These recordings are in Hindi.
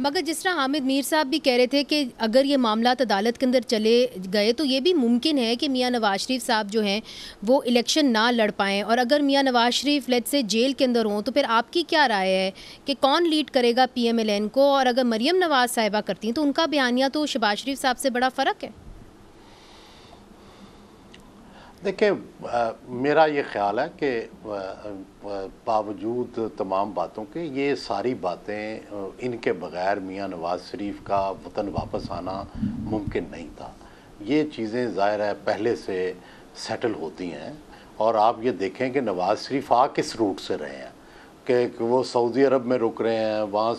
मगर जिस तरह हामिद मीर साहब भी कह रहे थे कि अगर ये मामला अदालत के अंदर चले गए तो ये भी मुमकिन है कि मियां नवाज शरीफ साहब जो हैं वो इलेक्शन ना लड़ पाएँ और अगर मियां नवाज शरीफ लेट से जेल के अंदर हों तो फिर आपकी क्या राय है कि कौन लीड करेगा पी एम एल एन को और अगर मरियम नवाज साहिबा करती हैं तो उनका बयानिया तो शबाज शरीफ साहब से बड़ा फ़र्क है देखिए मेरा ये ख्याल है कि बावजूद तमाम बातों के ये सारी बातें इनके बग़ैर मियाँ नवाज़ शरीफ का वतन वापस आना मुमकिन नहीं था ये चीज़ें ज़ाहिर है पहले से सेटल होती हैं और आप ये देखें कि नवाज़ शरीफ आ किस रूट से रहे हैं कि वो सऊदी अरब में रुक रहे हैं वहाँ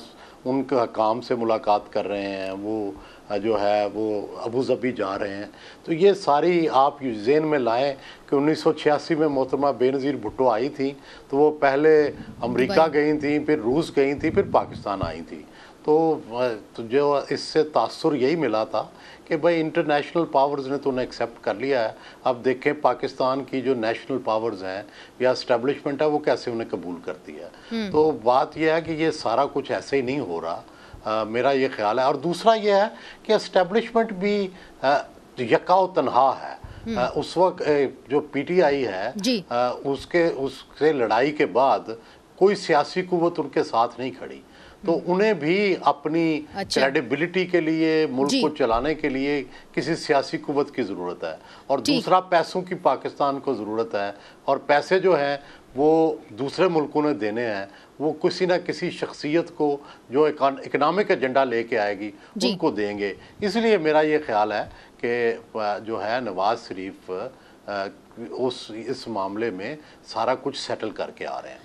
उनके काम से मुलाकात कर रहे हैं वो जो है वो अबू धाबी जा रहे हैं तो ये सारी आप जेन में लाएं कि 1986 में मोहतरमा बेनज़ीर भुट्टो आई थी तो वो पहले अमेरिका गई थी फिर रूस गई थी फिर पाकिस्तान आई थी तो, तो जो इससे तासर यही मिला था कि भाई इंटरनेशनल पावर्स ने तो उन्हें एक्सेप्ट कर लिया है अब देखें पाकिस्तान की जो नेशनल पावर्स हैं या इस्टेब्लिशमेंट है वो कैसे उन्हें कबूल करती है हम्म। तो बात यह है कि ये सारा कुछ ऐसे ही नहीं हो रहा मेरा ये ख्याल है और दूसरा ये है कि इस्टेब्लिशमेंट भी यका तनहा है आ, हम्म। उस वक्त जो पीटीआई है आ, उसके उससे लड़ाई के बाद कोई सियासी कुवत उनके साथ नहीं खड़ी तो हम्म। उन्हें भी अपनी क्रेडिबिलिटी अच्छा। के लिए मुल्क को चलाने के लिए किसी सियासी क़ुत की ज़रूरत है और दूसरा पैसों की पाकिस्तान को ज़रूरत है और पैसे जो हैं वो दूसरे मुल्कों ने देने हैं वो किसी ना किसी शख्सियत को जो इकनॉमिक एजेंडा लेके आएगी उनको देंगे इसलिए मेरा ये ख्याल है कि जो है नवाज शरीफ उस इस मामले में सारा कुछ सेटल करके आ रहे हैं